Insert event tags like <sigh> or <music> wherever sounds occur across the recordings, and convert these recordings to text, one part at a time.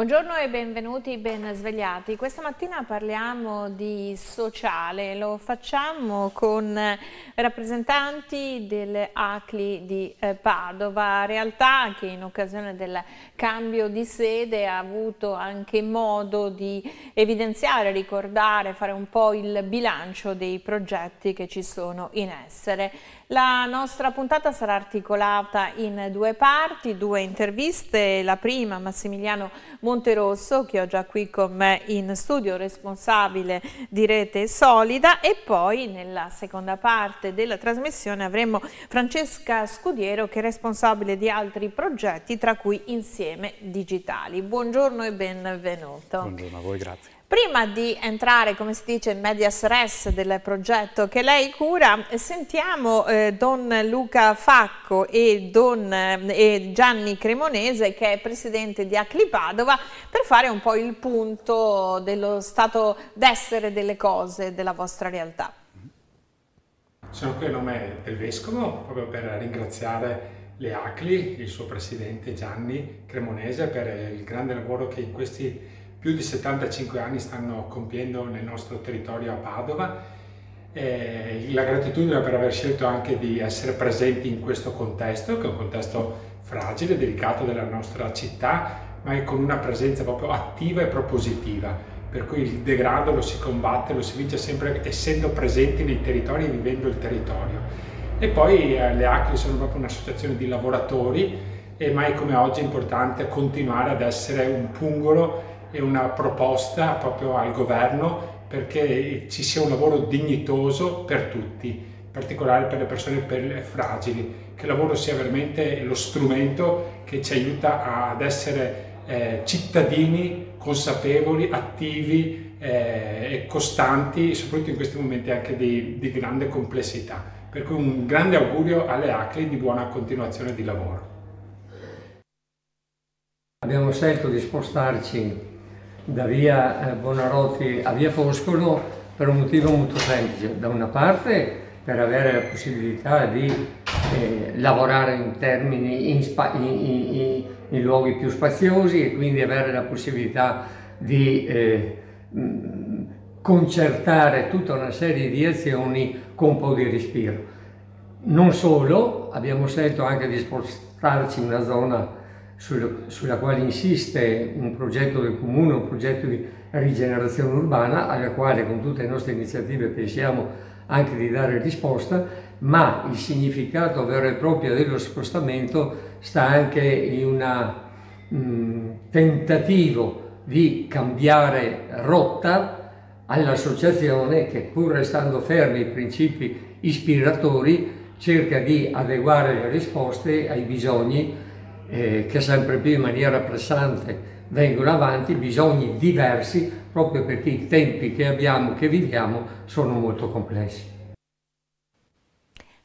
Buongiorno e benvenuti, ben svegliati. Questa mattina parliamo di sociale, lo facciamo con eh, rappresentanti delle ACLI di eh, Padova, realtà che in occasione del cambio di sede ha avuto anche modo di evidenziare, ricordare, fare un po' il bilancio dei progetti che ci sono in essere. La nostra puntata sarà articolata in due parti, due interviste. La prima Massimiliano Monterosso, che ho già qui con me in studio, responsabile di Rete Solida e poi nella seconda parte della trasmissione avremo Francesca Scudiero che è responsabile di altri progetti tra cui Insieme Digitali. Buongiorno e benvenuto. Buongiorno a voi, grazie. Prima di entrare, come si dice, in medias res del progetto che lei cura, sentiamo eh, Don Luca Facco e, Don, eh, Gianni Cremonese, che è presidente di Acli Padova, per fare un po' il punto dello stato d'essere delle cose della vostra realtà. Sono qui a nome del Vescovo, proprio per ringraziare le Acli, il suo presidente Gianni Cremonese, per il grande lavoro che in questi più di 75 anni stanno compiendo nel nostro territorio a Padova. Eh, la gratitudine per aver scelto anche di essere presenti in questo contesto, che è un contesto fragile, delicato della nostra città, ma è con una presenza proprio attiva e propositiva. Per cui il degrado lo si combatte, lo si vince sempre essendo presenti nei territori e vivendo il territorio. E poi eh, le ACLI sono proprio un'associazione di lavoratori e mai come oggi è importante continuare ad essere un pungolo e una proposta proprio al governo perché ci sia un lavoro dignitoso per tutti, in particolare per le persone fragili, che il lavoro sia veramente lo strumento che ci aiuta ad essere eh, cittadini consapevoli, attivi eh, e costanti, soprattutto in questi momenti anche di, di grande complessità. Per cui un grande augurio alle ACLI di buona continuazione di lavoro. Abbiamo scelto di spostarci da via eh, Bonarotti a via Foscolo per un motivo molto semplice. Da una parte per avere la possibilità di eh, lavorare in termini in, in, in, in, luoghi più spaziosi e quindi avere la possibilità di eh, mm, concertare tutta una serie di azioni con un po' di respiro. Non solo, abbiamo scelto anche di spostarci in una zona sul, sulla quale insiste un progetto del comune, un progetto di rigenerazione urbana, alla quale con tutte le nostre iniziative pensiamo anche di dare risposta, ma il significato vero e proprio dello spostamento sta anche in un mm, tentativo di cambiare rotta all'associazione che pur restando fermi i principi ispiratori cerca di adeguare le risposte ai bisogni eh, che sempre più in maniera pressante vengono avanti, bisogni diversi, proprio perché i tempi che abbiamo, che viviamo, sono molto complessi.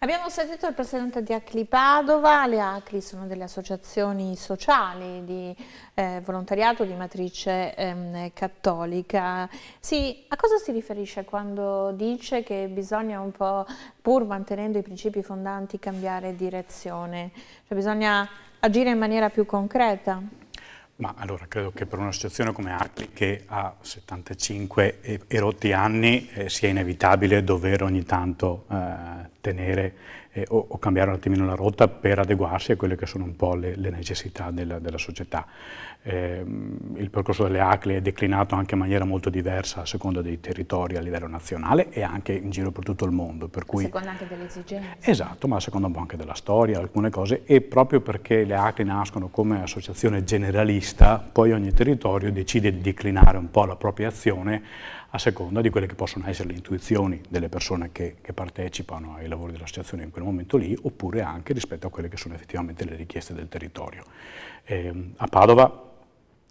Abbiamo sentito il presidente di Acli Padova, le Acli sono delle associazioni sociali di eh, volontariato di matrice ehm, cattolica. Sì, a cosa si riferisce quando dice che bisogna un po', pur mantenendo i principi fondanti, cambiare direzione? Cioè bisogna agire in maniera più concreta? Ma allora credo che per un'associazione come Acli che ha 75 erotti anni eh, sia inevitabile dover ogni tanto eh, tenere eh, o, o, cambiare un attimino la rotta per adeguarsi a quelle che sono un po' le, le necessità della, della società. Eh, il percorso delle ACLI è declinato anche in maniera molto diversa a seconda dei territori a livello nazionale e anche in giro per tutto il mondo. Per cui, a seconda anche delle esigenze. Esatto, ma a seconda un po' anche della storia, alcune cose, e proprio perché le ACLI nascono come associazione generalista, poi ogni territorio decide di declinare un po' la propria azione a seconda di quelle che possono essere le intuizioni delle persone che, che partecipano ai lavori dell'associazione in quel momento lì, oppure anche rispetto a quelle che sono effettivamente le richieste del territorio. Eh, a Padova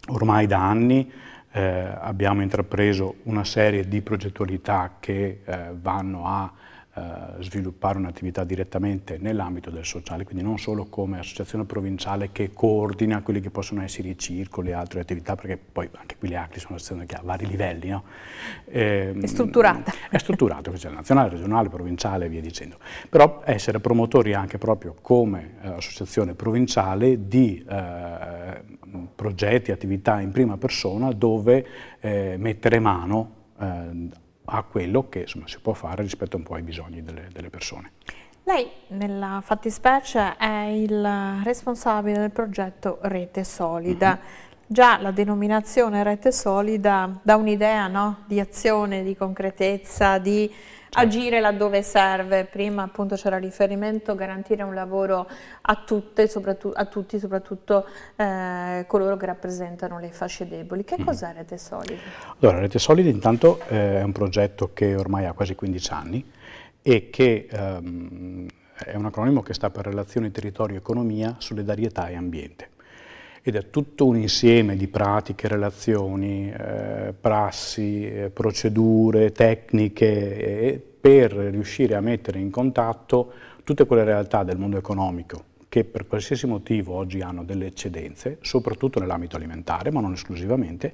ormai da anni eh, abbiamo intrapreso una serie di progettualità che eh, vanno a eh, sviluppare un'attività direttamente nell'ambito del sociale, quindi non solo come associazione provinciale che coordina quelli che possono essere i circoli e altre attività, perché poi anche qui le ACRI sono un'associazione che ha vari livelli. No? E, ehm, è strutturata. È strutturata, c'è cioè nazionale, regionale, provinciale e via dicendo. Però essere promotori anche proprio come eh, associazione provinciale di eh, progetti, attività in prima persona dove eh, mettere mano eh, a quello che insomma, si può fare rispetto un po' ai bisogni delle, delle persone. Lei nella fattispecie è il responsabile del progetto Rete Solida. Mm -hmm. Già la denominazione Rete Solida dà un'idea no? di azione, di concretezza, di agire laddove serve. Prima appunto c'era riferimento, garantire un lavoro a, tutte, a tutti, soprattutto eh, coloro che rappresentano le fasce deboli. Che mm-hmm. cos'è Rete Solide? Allora, Rete Solide intanto eh, è un progetto che ormai ha quasi 15 anni e che ehm, è un acronimo che sta per Relazioni Territorio Economia, Solidarietà e Ambiente ed è tutto un insieme di pratiche, relazioni, eh, prassi, eh, procedure, tecniche eh, per riuscire a mettere in contatto tutte quelle realtà del mondo economico che per qualsiasi motivo oggi hanno delle eccedenze, soprattutto nell'ambito alimentare, ma non esclusivamente,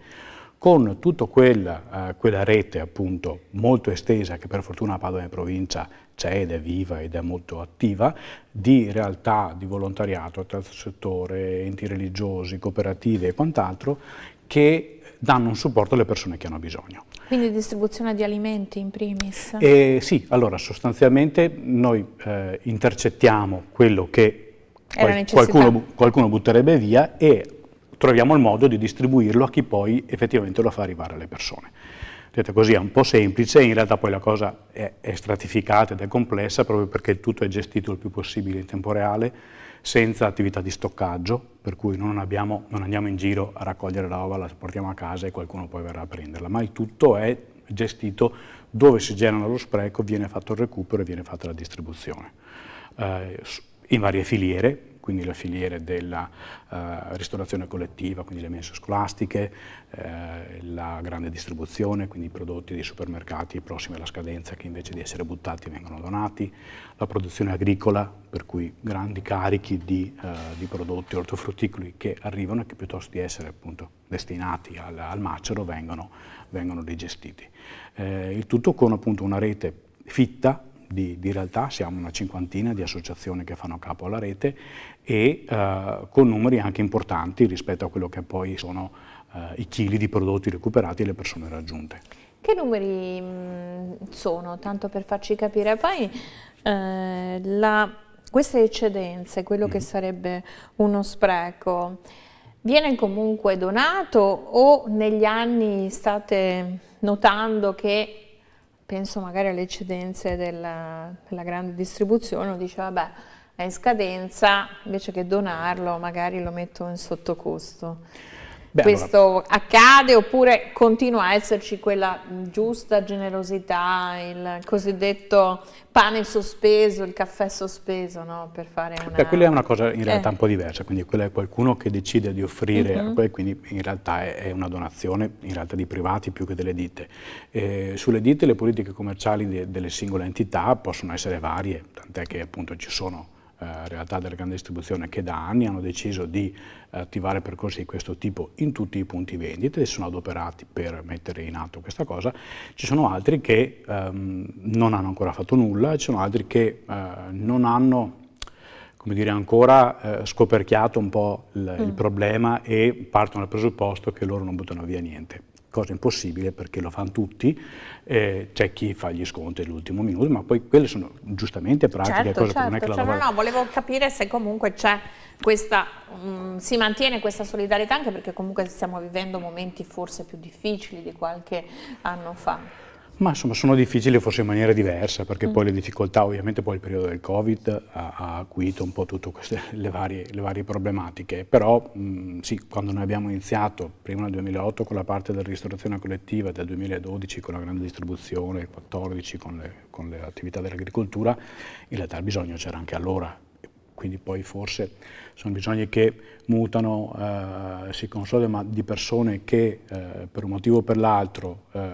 con tutta quella, eh, quella, rete appunto molto estesa che per fortuna a Padova in provincia c'è ed è viva ed è molto attiva, di realtà di volontariato, terzo settore, enti religiosi, cooperative e quant'altro, che danno un supporto alle persone che hanno bisogno. Quindi distribuzione di alimenti in primis? Eh, sì, allora sostanzialmente noi eh, intercettiamo quello che qual qualcuno, qualcuno butterebbe via e troviamo il modo di distribuirlo a chi poi effettivamente lo fa arrivare alle persone. Detto così è un po' semplice, in realtà poi la cosa è, è stratificata ed è complessa proprio perché tutto è gestito il più possibile in tempo reale, senza attività di stoccaggio, per cui non, abbiamo, non andiamo in giro a raccogliere la roba, la portiamo a casa e qualcuno poi verrà a prenderla, ma il tutto è gestito dove si genera lo spreco, viene fatto il recupero e viene fatta la distribuzione. Eh, in varie filiere, quindi le filiere della eh, ristorazione collettiva, quindi le mense scolastiche, eh, la grande distribuzione, quindi i prodotti dei supermercati prossimi alla scadenza che invece di essere buttati vengono donati, la produzione agricola, per cui grandi carichi di, eh, di prodotti ortofrutticoli che arrivano e che piuttosto di essere appunto destinati al, al macero vengono, vengono digestiti. Eh, il tutto con appunto una rete fitta di, di, realtà, siamo una cinquantina di associazioni che fanno capo alla rete e eh, con numeri anche importanti rispetto a quello che poi sono eh, i chili di prodotti recuperati e le persone raggiunte. Che numeri mh, sono? Tanto per farci capire, poi eh, la, queste eccedenze, quello mm. che sarebbe uno spreco, viene comunque donato o negli anni state notando che penso magari alle eccedenze della, della grande distribuzione, dice vabbè è in scadenza, invece che donarlo magari lo metto in sottocosto. Beh, questo allora. accade oppure continua a esserci quella giusta generosità, il cosiddetto pane sospeso, il caffè sospeso, no? per fare una... Beh, quella è una cosa in eh. realtà eh. un po' diversa, quindi quella è qualcuno che decide di offrire, mhm. uh -huh. quindi in realtà è, una donazione, in realtà di privati più che delle ditte. Eh, sulle ditte le politiche commerciali de delle singole entità possono essere varie, tant'è che appunto ci sono eh, realtà della grande distribuzione che da anni hanno deciso di eh, attivare percorsi di questo tipo in tutti i punti vendita e sono adoperati per mettere in atto questa cosa. Ci sono altri che ehm, non hanno ancora fatto nulla, ci sono altri che eh, non hanno come dire, ancora eh, scoperchiato un po' il, mm. il problema e partono dal presupposto che loro non buttano via niente cosa impossibile perché lo fanno tutti, eh, c'è chi fa gli sconti all'ultimo minuto, ma poi quelle sono giustamente pratiche, certo, cosa certo, non è certo. che la cioè, lavora... no, volevo capire se comunque c'è questa, um, si mantiene questa solidarietà anche perché comunque stiamo vivendo momenti forse più difficili di qualche anno fa. Ma insomma sono difficili forse in maniera diversa, perché mm. poi le difficoltà, ovviamente poi il periodo del Covid ha, ha acuito un po' tutte queste, le, varie, le varie problematiche, però mh, mm, sì, quando noi abbiamo iniziato, prima nel 2008 con la parte della ristorazione collettiva, dal 2012 con la grande distribuzione, 2014 con le, con le attività dell'agricoltura, in realtà il bisogno c'era anche allora, quindi poi forse sono bisogni che mutano, eh, si consolidano, ma di persone che eh, per un motivo o per l'altro eh,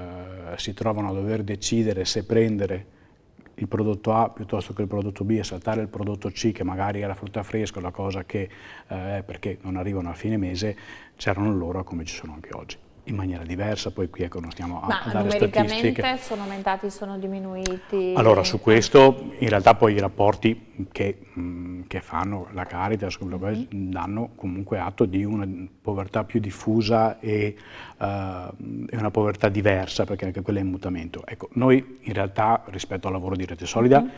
si trovano a dover decidere se prendere il prodotto A piuttosto che il prodotto B e saltare il prodotto C che magari è la frutta fresca, la cosa che eh, perché non arrivano a fine mese, c'erano loro come ci sono anche oggi in maniera diversa, poi qui ecco, non stiamo a, Ma a dare statistiche. Ma sono aumentati, sono diminuiti? Allora su questo in realtà poi i rapporti che, mh, che fanno la Caritas mm -hmm. danno comunque atto di una povertà più diffusa e, uh, e, una povertà diversa perché anche quella è in mutamento. Ecco, noi in realtà rispetto al lavoro di Rete Solida mm -hmm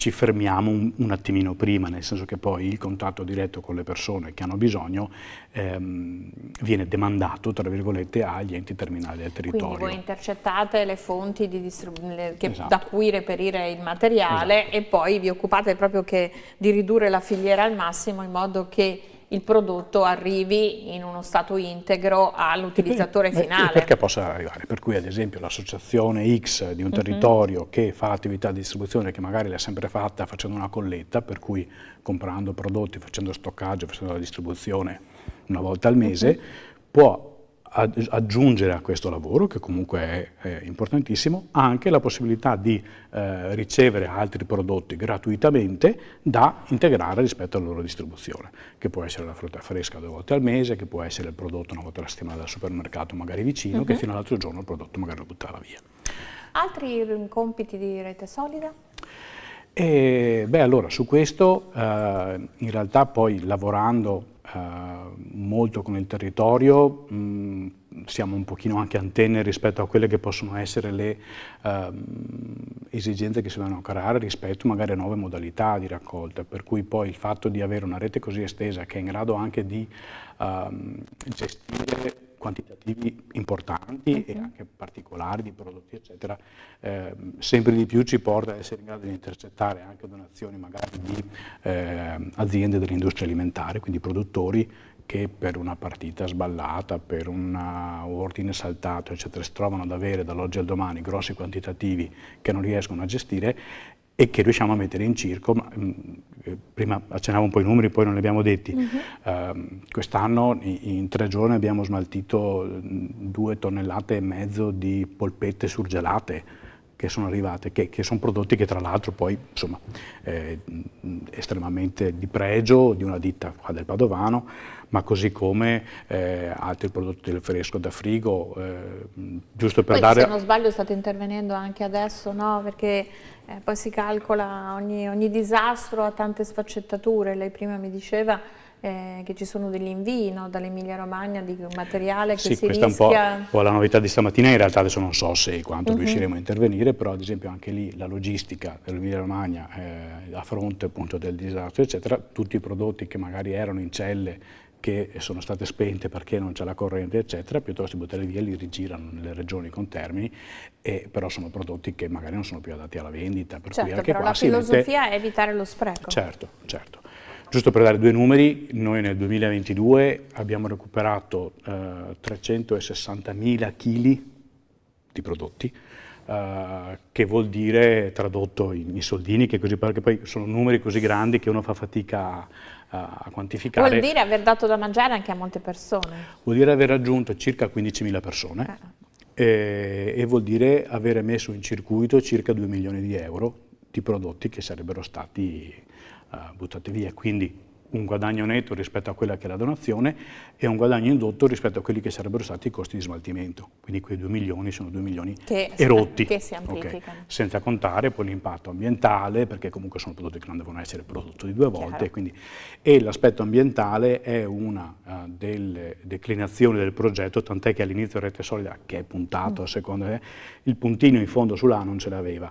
ci fermiamo un, un, attimino prima, nel senso che poi il contatto diretto con le persone che hanno bisogno ehm, viene demandato, tra virgolette, agli enti terminali del territorio. Quindi voi intercettate le fonti le, che, esatto. da cui reperire il materiale esatto. e poi vi occupate proprio di ridurre la filiera al massimo in modo che il prodotto arrivi in uno stato integro all'utilizzatore finale. Perché possa arrivare, per cui ad esempio l'associazione X di un mhm. territorio uh -huh. che fa attività di distribuzione che magari l'ha sempre fatta facendo una colletta, per cui comprando prodotti, facendo stoccaggio, facendo la distribuzione una volta al mese, uh mhm. -huh. può aggiungere a questo lavoro, che comunque è, è importantissimo, anche la possibilità di eh, ricevere altri prodotti gratuitamente da integrare rispetto alla loro distribuzione, che può essere la frutta fresca due volte al mese, che può essere il prodotto una volta alla settimana dal supermercato magari vicino, uh -huh. che mhm. fino all'altro giorno il prodotto magari lo buttava via. Altri compiti di rete solida? E, eh, beh, allora, su questo eh, in realtà poi lavorando eh, molto con il territorio, mh, mm, siamo un pochino anche antenne rispetto a quelle che possono essere le uh, esigenze che si vanno a creare rispetto magari a nuove modalità di raccolta, per cui poi il fatto di avere una rete così estesa che è in grado anche di uh, gestire quantitativi importanti uh-huh. e mhm. anche particolari di prodotti, eccetera, eh, sempre di più ci porta ad essere in grado di intercettare anche donazioni magari di eh, aziende dell'industria alimentare, quindi produttori che per una partita sballata, per un uh, ordine saltato, eccetera, si trovano ad avere dall'oggi al domani grossi quantitativi che non riescono a gestire e che riusciamo a mettere in circo. Ma, mh, mm, eh, prima accennavo un po' i numeri, poi non li abbiamo detti. Mm -hmm. uh, Quest'anno in, in, tre giorni abbiamo smaltito mm, due tonnellate e mezzo di polpette surgelate che sono arrivate, che, che sono prodotti che tra l'altro poi, insomma, eh, mm, estremamente di pregio di una ditta qua del Padovano, ma così come eh, altri prodotti del fresco da frigo, eh, giusto per poi, dare... se non sbaglio state intervenendo anche adesso, no? Perché eh, poi si calcola ogni, ogni disastro ha tante sfaccettature, lei prima mi diceva eh, che ci sono degli invii no, dall'Emilia Romagna di materiale che sì, si questa Sì, questa è un po', la novità di stamattina, in realtà adesso non so se quanto uh mhm. -huh. riusciremo a intervenire, però ad esempio anche lì la logistica dell'Emilia Romagna eh, a fronte appunto del disastro eccetera, tutti i prodotti che magari erano in celle che sono state spente perché non c'è la corrente, eccetera, piuttosto di buttare via li rigirano nelle regioni con termini, e però sono prodotti che magari non sono più adatti alla vendita. Per certo, però la filosofia mette... è evitare lo spreco. Certo, certo. Giusto per dare due numeri, noi nel 2022 abbiamo recuperato eh, 360.000 kg di prodotti, Uh, che vuol dire tradotto in, in soldini, che così, perché poi sono numeri così grandi che uno fa fatica a, quantificare. Vuol dire aver dato da mangiare anche a molte persone? Vuol dire aver raggiunto circa 15.000 persone. Ah. E, eh, e vuol dire avere messo in circuito circa 2 milioni di euro di prodotti che sarebbero stati uh, buttati via. Quindi un guadagno netto rispetto a quella che è la donazione e un guadagno indotto rispetto a quelli che sarebbero stati i costi di smaltimento. Quindi quei 2 milioni sono 2 milioni che, erotti. Che si amplificano. Okay. Senza contare poi l'impatto ambientale, perché comunque sono prodotti che non devono essere prodotti di due volte. Quindi, e l'aspetto ambientale è una uh, delle declinazioni del progetto, tant'è che all'inizio Rete Solida, che è puntato mm. secondo me, il puntino in fondo sulla non ce l'aveva.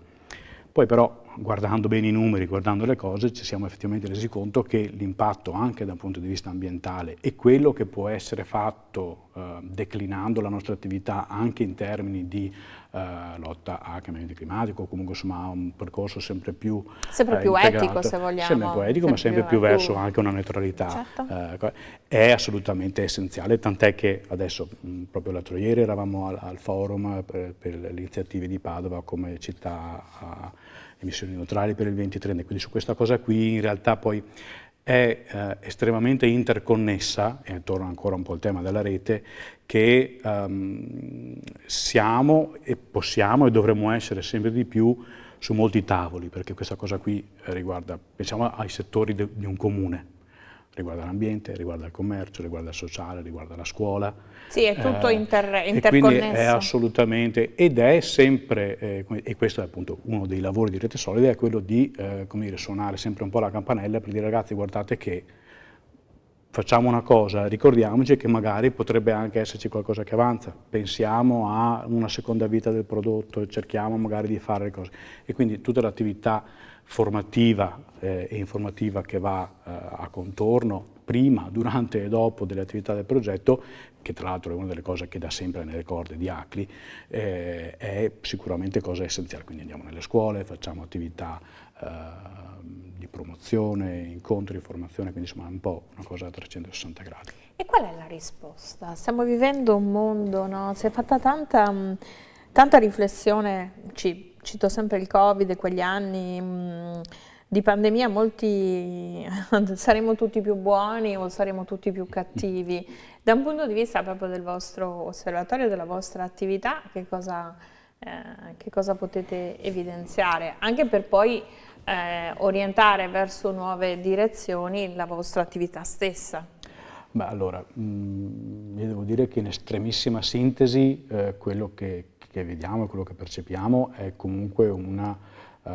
Poi però guardando bene i numeri, guardando le cose, ci siamo effettivamente resi conto che l'impatto anche da un punto di vista ambientale e quello che può essere fatto eh, declinando la nostra attività anche in termini di eh, lotta a cambiamento climatico, comunque insomma un percorso sempre più Sempre eh, più etico se vogliamo. Sempre più etico sempre ma sempre più, più verso più... anche una neutralità. Certo. Eh, è assolutamente essenziale, tant'è che adesso mh, proprio l'altro ieri eravamo al, al forum eh, per, per, le iniziative di Padova come città... A, emissioni neutrali per il 2030, quindi su questa cosa qui in realtà poi è eh, estremamente interconnessa, e torno ancora un po' al tema della rete, che ehm, siamo e possiamo e dovremmo essere sempre di più su molti tavoli, perché questa cosa qui riguarda, pensiamo ai settori di un comune, riguarda l'ambiente, riguarda il commercio, riguarda il sociale, riguarda la scuola. Sì, è tutto eh, inter interconnesso. quindi è assolutamente, ed è sempre, eh, e questo è appunto uno dei lavori di Rete Solida, è quello di eh, dire, suonare sempre un po' la campanella per dire ragazzi guardate che facciamo una cosa, ricordiamoci che magari potrebbe anche esserci qualcosa che avanza, pensiamo a una seconda vita del prodotto, cerchiamo magari di fare le cose. E quindi tutta l'attività formativa eh, e informativa che va eh, a contorno prima, durante e dopo delle attività del progetto, che tra l'altro è una delle cose che da sempre nelle corde di ACLI, eh, è sicuramente cosa essenziale. Quindi andiamo nelle scuole, facciamo attività ehm, di promozione, incontri, formazione, quindi insomma è un po' una cosa a 360 gradi. E qual è la risposta? Stiamo vivendo un mondo, no? si è fatta tanta, tanta riflessione, ci cito sempre il Covid e quegli anni mh, mm, di pandemia, molti <laughs> saremo tutti più buoni o saremo tutti più cattivi. Da un punto di vista proprio del vostro osservatorio, della vostra attività, che cosa, eh, che cosa potete evidenziare? Anche per poi eh, orientare verso nuove direzioni la vostra attività stessa. Beh, allora, mh, mm, io devo dire che in estremissima sintesi eh, quello che che vediamo e quello che percepiamo è comunque una, uh,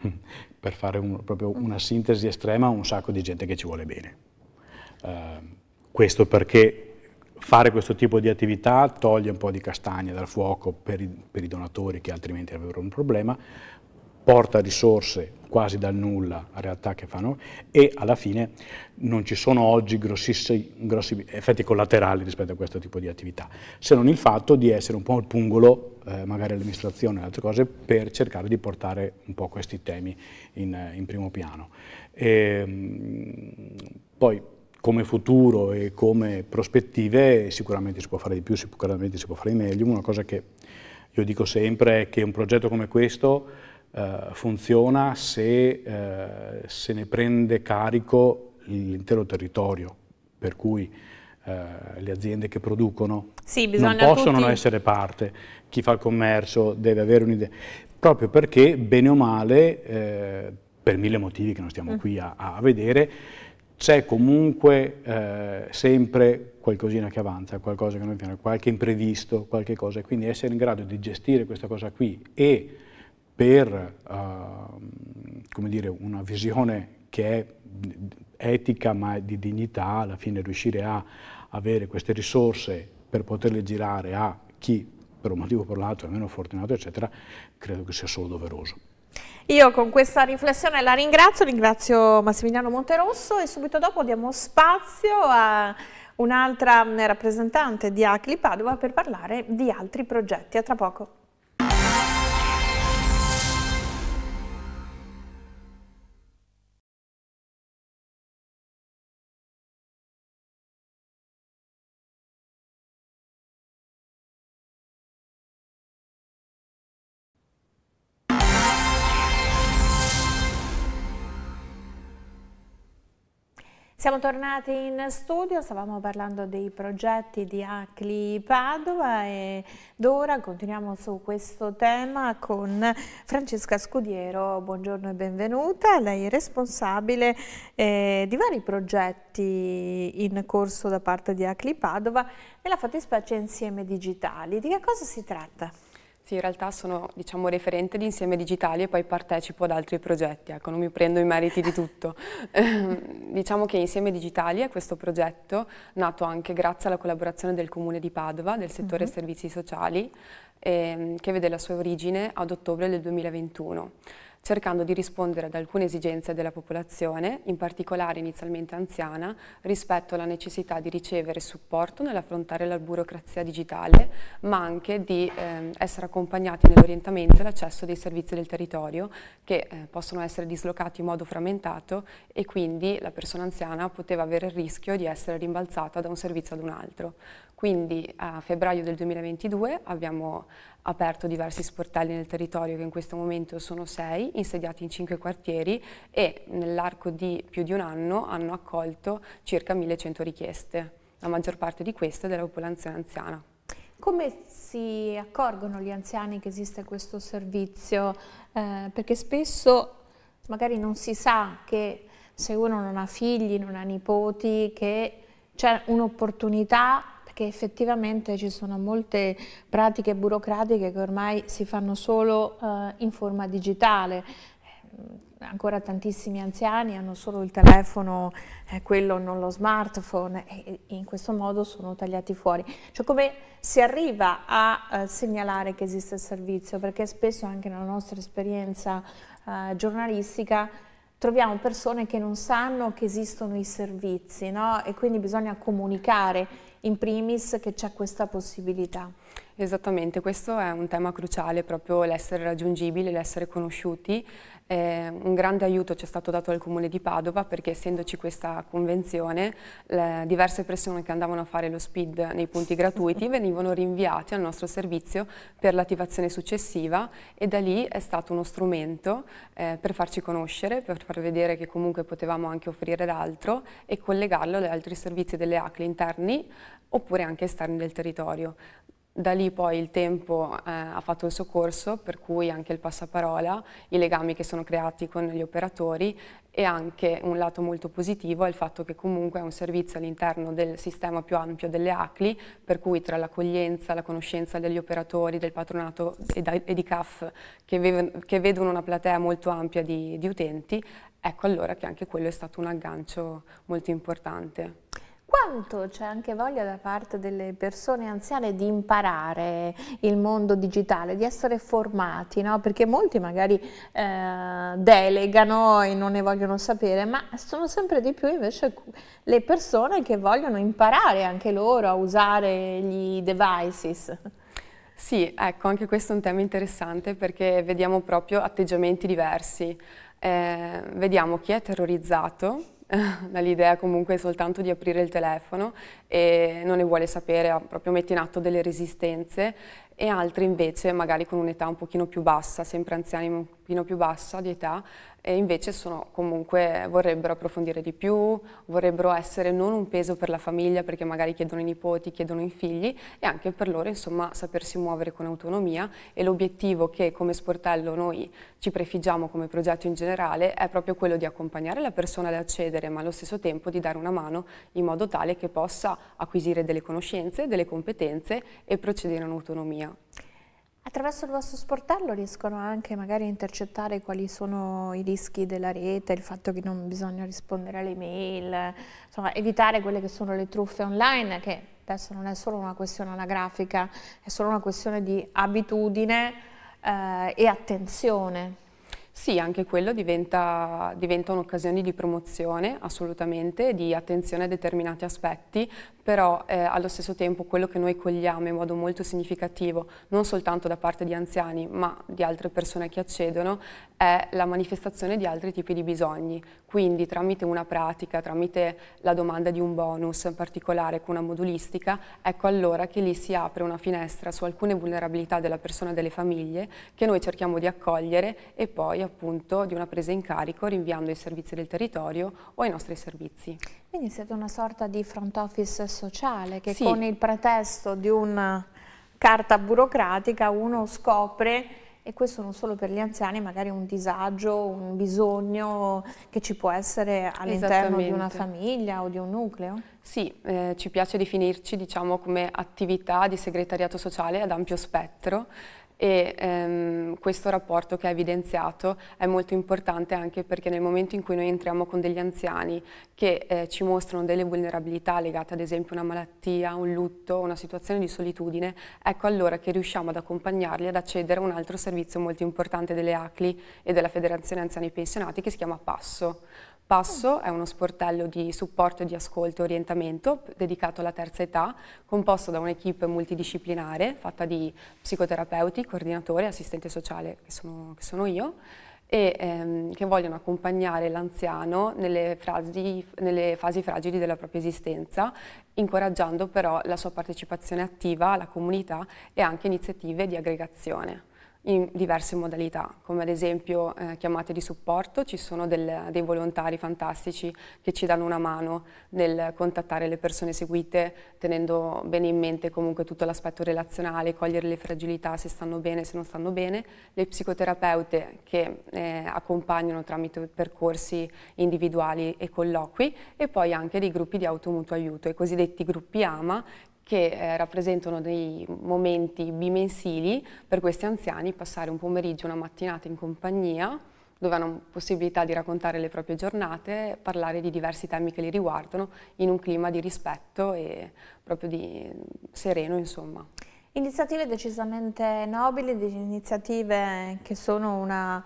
<laughs> per fare un, proprio una sintesi estrema, un sacco di gente che ci vuole bene. Uh, questo perché fare questo tipo di attività toglie un po' di castagne dal fuoco per i, per i donatori che altrimenti avrebbero un problema, porta risorse quasi dal nulla a realtà che fanno e alla fine non ci sono oggi grossi, effetti collaterali rispetto a questo tipo di attività, se non il fatto di essere un po' il pungolo eh, magari all'amministrazione e altre cose per cercare di portare un po' questi temi in, in primo piano. E, ehm, poi come futuro e come prospettive sicuramente si può fare di più, sicuramente si può fare di meglio, una cosa che io dico sempre è che un progetto come questo eh, funziona se eh, se ne prende carico l'intero territorio, per cui eh, le aziende che producono sì, non possono tutti... essere parte, chi fa il commercio deve avere un'idea, proprio perché bene o male, eh, per mille motivi che non stiamo mm. qui a, a vedere, c'è comunque eh, sempre qualcosina che avanza, qualcosa che non viene, qualche imprevisto, qualche cosa, quindi essere in grado di gestire questa cosa qui e per uh, dire, una visione che è etica ma di dignità, alla fine riuscire a avere queste risorse per poterle girare a chi per un motivo o per l'altro è meno fortunato, eccetera, credo che sia solo doveroso. Io con questa riflessione la ringrazio, ringrazio Massimiliano Monterosso e subito dopo diamo spazio a un'altra mm, rappresentante di Acli Padova per parlare di altri progetti. A tra poco. Siamo tornati in studio, stavamo parlando dei progetti di Acli Padova ed ora continuiamo su questo tema con Francesca Scudiero, buongiorno e benvenuta, lei è responsabile eh, di vari progetti in corso da parte di Acli Padova, nella fattispecie insieme digitali, di che cosa si tratta? Sì, in realtà sono diciamo, referente di Insieme Digitali e poi partecipo ad altri progetti, ecco, non mi prendo i meriti di tutto. <laughs> Ehm, diciamo che Insieme Digitali è questo progetto nato anche grazie alla collaborazione del Comune di Padova, del settore uh mhm. -huh. servizi sociali, ehm, che vede la sua origine ad ottobre del 2021 cercando di rispondere ad alcune esigenze della popolazione, in particolare inizialmente anziana, rispetto alla necessità di ricevere supporto nell'affrontare la burocrazia digitale, ma anche di eh, essere accompagnati nell'orientamento e l'accesso dei servizi del territorio che eh, possono essere dislocati in modo frammentato e quindi la persona anziana poteva avere il rischio di essere rimbalzata da un servizio ad un altro. Quindi a febbraio del 2022 abbiamo aperto diversi sportelli nel territorio che in questo momento sono sei, insediati in cinque quartieri e nell'arco di più di un anno hanno accolto circa 1100 richieste, la maggior parte di queste della popolazione anziana. Come si accorgono gli anziani che esiste questo servizio? Eh, perché spesso magari non si sa che se uno non ha figli, non ha nipoti, che c'è un'opportunità che effettivamente ci sono molte pratiche burocratiche che ormai si fanno solo eh, in forma digitale. Eh, ancora tantissimi anziani hanno solo il telefono, eh, quello non lo smartphone, e in questo modo sono tagliati fuori. Cioè come si arriva a eh, segnalare che esiste il servizio? Perché spesso anche nella nostra esperienza eh, giornalistica troviamo persone che non sanno che esistono i servizi no? e quindi bisogna comunicare in primis che c'è questa possibilità. Esattamente, questo è un tema cruciale, proprio l'essere raggiungibili, l'essere conosciuti. Eh, un grande aiuto ci è stato dato dal Comune di Padova perché essendoci questa convenzione, le, diverse persone che andavano a fare lo speed nei punti gratuiti <laughs> venivano rinviate al nostro servizio per l'attivazione successiva e da lì è stato uno strumento eh, per farci conoscere, per far vedere che comunque potevamo anche offrire l'altro e collegarlo agli altri servizi delle ACLE interni oppure anche esterni del territorio. Da lì poi il tempo eh, ha fatto il suo corso, per cui anche il passaparola, i legami che sono creati con gli operatori e anche un lato molto positivo è il fatto che comunque è un servizio all'interno del sistema più ampio delle ACLI, per cui tra l'accoglienza, la conoscenza degli operatori, del patronato e, di CAF che, che vedono una platea molto ampia di, di utenti, ecco allora che anche quello è stato un aggancio molto importante. Quanto c'è anche voglia da parte delle persone anziane di imparare il mondo digitale, di essere formati, no? perché molti magari eh, delegano e non ne vogliono sapere, ma sono sempre di più invece le persone che vogliono imparare anche loro a usare gli devices. Sì, ecco, anche questo è un tema interessante perché vediamo proprio atteggiamenti diversi. Eh, vediamo chi è terrorizzato <laughs> dall'idea comunque soltanto di aprire il telefono e non ne vuole sapere, proprio mette in atto delle resistenze e altri invece magari con un'età un pochino più bassa, sempre anziani pochino più bassa di età e invece sono, comunque vorrebbero approfondire di più, vorrebbero essere non un peso per la famiglia perché magari chiedono i nipoti, chiedono i figli e anche per loro insomma sapersi muovere con autonomia e l'obiettivo che come sportello noi ci prefiggiamo come progetto in generale è proprio quello di accompagnare la persona ad accedere ma allo stesso tempo di dare una mano in modo tale che possa acquisire delle conoscenze, delle competenze e procedere in autonomia. Attraverso il vostro sportello riescono anche magari a intercettare quali sono i rischi della rete, il fatto che non bisogna rispondere alle mail, insomma evitare quelle che sono le truffe online che adesso non è solo una questione anagrafica, è solo una questione di abitudine eh, e attenzione. Sì, anche quello diventa, diventa un'occasione di promozione, assolutamente, di attenzione a determinati aspetti, però eh, allo stesso tempo quello che noi cogliamo in modo molto significativo, non soltanto da parte di anziani, ma di altre persone che accedono, è la manifestazione di altri tipi di bisogni. Quindi tramite una pratica, tramite la domanda di un bonus particolare con una modulistica, ecco allora che lì si apre una finestra su alcune vulnerabilità della persona e delle famiglie che noi cerchiamo di accogliere e poi poi appunto di una presa in carico rinviando ai servizi del territorio o ai nostri servizi. Quindi siete una sorta di front office sociale che sì. con il pretesto di una carta burocratica uno scopre e questo non solo per gli anziani, magari un disagio, un bisogno che ci può essere all'interno di una famiglia o di un nucleo? Sì, eh, ci piace definirci diciamo, come attività di segretariato sociale ad ampio spettro, e ehm, questo rapporto che ha evidenziato è molto importante anche perché nel momento in cui noi entriamo con degli anziani che eh, ci mostrano delle vulnerabilità legate ad esempio a una malattia, un lutto, una situazione di solitudine, ecco allora che riusciamo ad accompagnarli ad accedere a un altro servizio molto importante delle ACLI e della Federazione Anziani Pensionati che si chiama Passo Passo è uno sportello di supporto di ascolto e orientamento dedicato alla terza età, composto da un'equipe multidisciplinare fatta di psicoterapeuti, coordinatori, assistente sociale che sono, che sono io, e ehm, che vogliono accompagnare l'anziano nelle, nelle, fasi fragili della propria esistenza, incoraggiando però la sua partecipazione attiva alla comunità e anche iniziative di aggregazione in diverse modalità, come ad esempio eh, chiamate di supporto, ci sono del, dei volontari fantastici che ci danno una mano nel contattare le persone seguite, tenendo bene in mente comunque tutto l'aspetto relazionale, cogliere le fragilità, se stanno bene, se non stanno bene, le psicoterapeute che eh, accompagnano tramite percorsi individuali e colloqui e poi anche dei gruppi di automutuo aiuto, i cosiddetti gruppi AMA, che eh, rappresentano dei momenti bimensili per questi anziani passare un pomeriggio, una mattinata in compagnia dove hanno possibilità di raccontare le proprie giornate, parlare di diversi temi che li riguardano in un clima di rispetto e proprio di mm, sereno insomma. Iniziative decisamente nobili, iniziative che sono una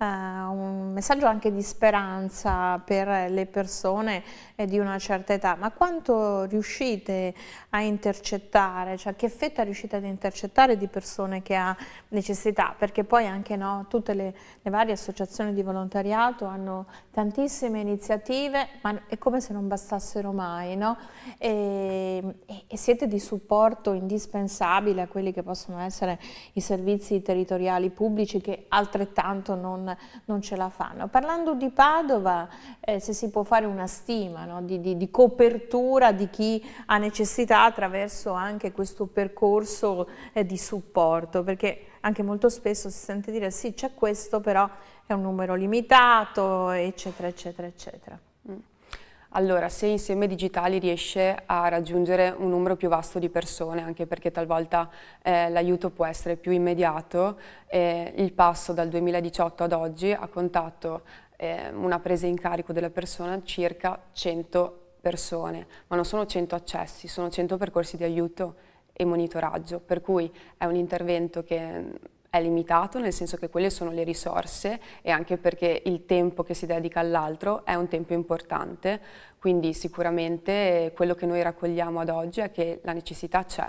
eh, un messaggio anche di speranza per le persone eh, di una certa età, ma quanto riuscite a intercettare, cioè che fetta riuscite ad intercettare di persone che ha necessità? Perché poi anche no, tutte le, le varie associazioni di volontariato hanno tantissime iniziative, ma è come se non bastassero mai, no? e, e siete di supporto indispensabile a quelli che possono essere i servizi territoriali pubblici che altrettanto non non, ce la fanno. Parlando di Padova, eh, se si può fare una stima no? di, di, di, copertura di chi ha necessità attraverso anche questo percorso eh, di supporto, perché anche molto spesso si sente dire sì c'è questo però è un numero limitato eccetera eccetera eccetera. Allora, se Insieme Digitali riesce a raggiungere un numero più vasto di persone, anche perché talvolta eh, l'aiuto può essere più immediato, eh, il passo dal 2018 ad oggi ha contato eh, una presa in carico della persona circa 100 persone, ma non sono 100 accessi, sono 100 percorsi di aiuto e monitoraggio, per cui è un intervento che è limitato, nel senso che quelle sono le risorse e anche perché il tempo che si dedica all'altro è un tempo importante, quindi sicuramente quello che noi raccogliamo ad oggi è che la necessità c'è,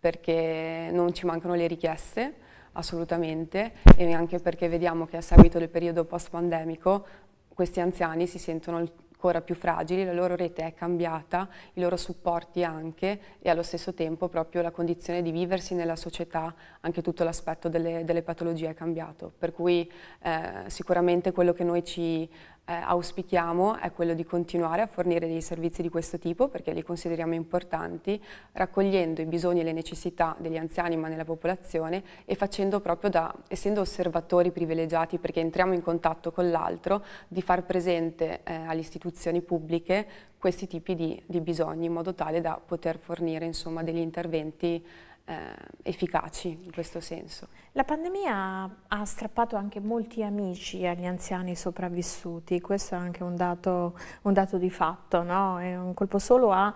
perché non ci mancano le richieste assolutamente e anche perché vediamo che a seguito del periodo post-pandemico questi anziani si sentono ancora più fragili, la loro rete è cambiata, i loro supporti anche e allo stesso tempo proprio la condizione di viversi nella società, anche tutto l'aspetto delle, delle, patologie è cambiato. Per cui eh, sicuramente quello che noi ci eh, auspichiamo è quello di continuare a fornire dei servizi di questo tipo perché li consideriamo importanti, raccogliendo i bisogni e le necessità degli anziani ma nella popolazione e facendo proprio da, essendo osservatori privilegiati perché entriamo in contatto con l'altro, di far presente eh, alle istituzioni pubbliche questi tipi di, di, bisogni in modo tale da poter fornire insomma, degli interventi eh, efficaci in questo senso. La pandemia ha strappato anche molti amici agli anziani sopravvissuti, questo è anche un dato, un dato di fatto, no? è un colpo solo ha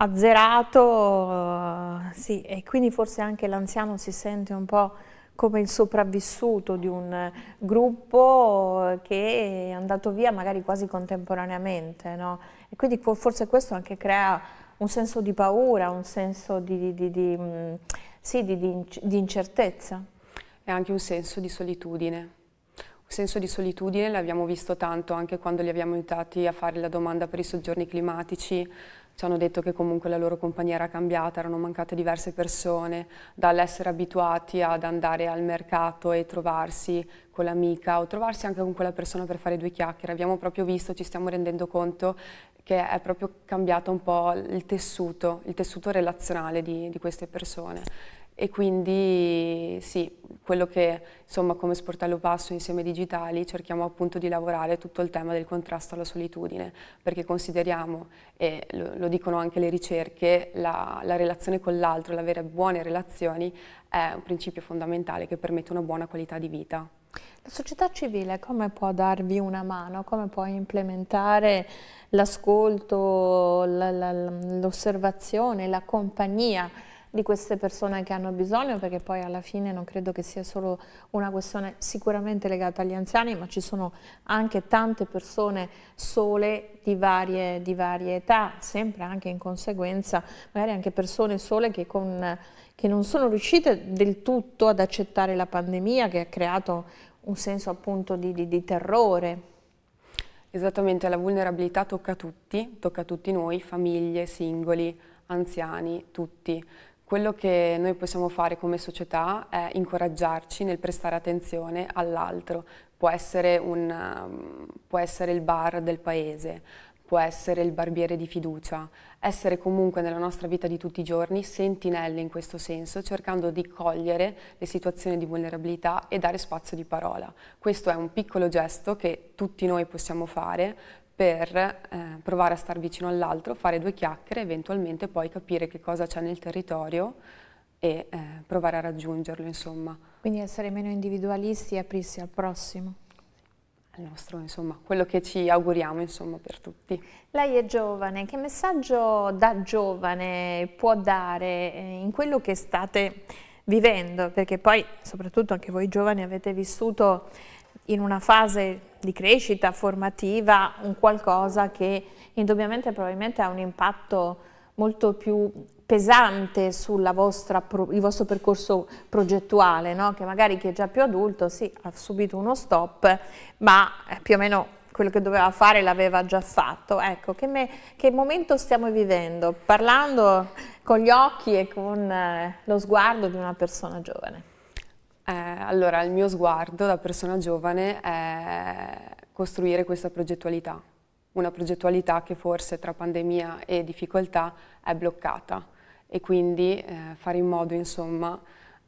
azzerato, eh, sì, e quindi forse anche l'anziano si sente un po' come il sopravvissuto di un gruppo che è andato via magari quasi contemporaneamente, no? E quindi forse questo anche crea un senso di paura, un senso di, di, di, mm, sì, di incertezza. E anche un senso di solitudine. Il senso di solitudine l'abbiamo visto tanto anche quando li abbiamo aiutati a fare la domanda per i soggiorni climatici. Ci hanno detto che comunque la loro compagnia era cambiata, erano mancate diverse persone, dall'essere abituati ad andare al mercato e trovarsi con l'amica o trovarsi anche con quella persona per fare due chiacchiere. Abbiamo proprio visto, ci stiamo rendendo conto che è proprio cambiato un po' il tessuto, il tessuto relazionale di, di queste persone e quindi sì, quello che insomma come Sportello Passo insieme digitali cerchiamo appunto di lavorare tutto il tema del contrasto alla solitudine perché consideriamo, e lo, lo dicono anche le ricerche, la, la relazione con l'altro, l'avere buone relazioni è un principio fondamentale che permette una buona qualità di vita. La società civile come può darvi una mano? Come può implementare l'ascolto, l'osservazione, la compagnia di queste persone che hanno bisogno, perché poi alla fine non credo che sia solo una questione sicuramente legata agli anziani, ma ci sono anche tante persone sole di varie, di varie età, sempre anche in conseguenza, magari anche persone sole che, con, che non sono riuscite del tutto ad accettare la pandemia che ha creato un senso appunto di, di, di terrore. Esattamente, la vulnerabilità tocca a tutti, tocca a tutti noi, famiglie, singoli, anziani, tutti. Quello che noi possiamo fare come società è incoraggiarci nel prestare attenzione all'altro. Può, ehm, può essere il bar del paese, può essere il barbiere di fiducia, essere comunque nella nostra vita di tutti i giorni sentinelle in questo senso, cercando di cogliere le situazioni di vulnerabilità e dare spazio di parola. Questo è un piccolo gesto che tutti noi possiamo fare per eh, provare a star vicino all'altro, fare due chiacchiere, eventualmente poi capire che cosa c'è nel territorio e eh, provare a raggiungerlo, insomma. Quindi essere meno individualisti e aprirsi al prossimo. Al nostro, insomma, quello che ci auguriamo, insomma, per tutti. Lei è giovane, che messaggio da giovane può dare eh, in quello che state vivendo? Perché poi, soprattutto anche voi giovani, avete vissuto in una fase di crescita formativa un qualcosa che indubbiamente probabilmente ha un impatto molto più pesante sul vostro percorso progettuale, no? che magari chi è già più adulto sì, ha subito uno stop, ma eh, più o meno quello che doveva fare l'aveva già fatto. Ecco, che, me, che, momento stiamo vivendo? Parlando con gli occhi e con eh, lo sguardo di una persona giovane. Eh, allora, il mio sguardo da persona giovane è costruire questa progettualità, una progettualità che forse tra pandemia e difficoltà è bloccata e quindi eh, fare in modo, insomma,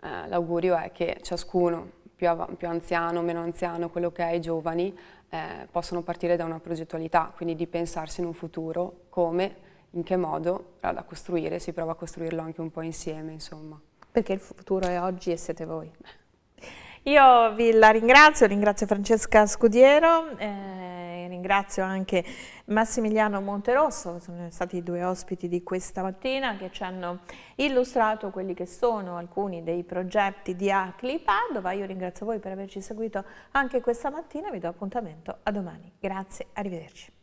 eh, l'augurio è che ciascuno, più, più, anziano, meno anziano, quello che è, i giovani, eh, possono partire da una progettualità, quindi di pensarsi in un futuro, come, in che modo, però da costruire, si prova a costruirlo anche un po' insieme, insomma. Perché il futuro è oggi e siete voi. Eh, io vi la ringrazio, ringrazio Francesca Scudiero, eh, ringrazio anche Massimiliano Monterosso, sono stati i due ospiti di questa mattina che ci hanno illustrato quelli che sono alcuni dei progetti di ACLI Padova. Io ringrazio voi per averci seguito anche questa mattina, vi do appuntamento a domani. Grazie, arrivederci.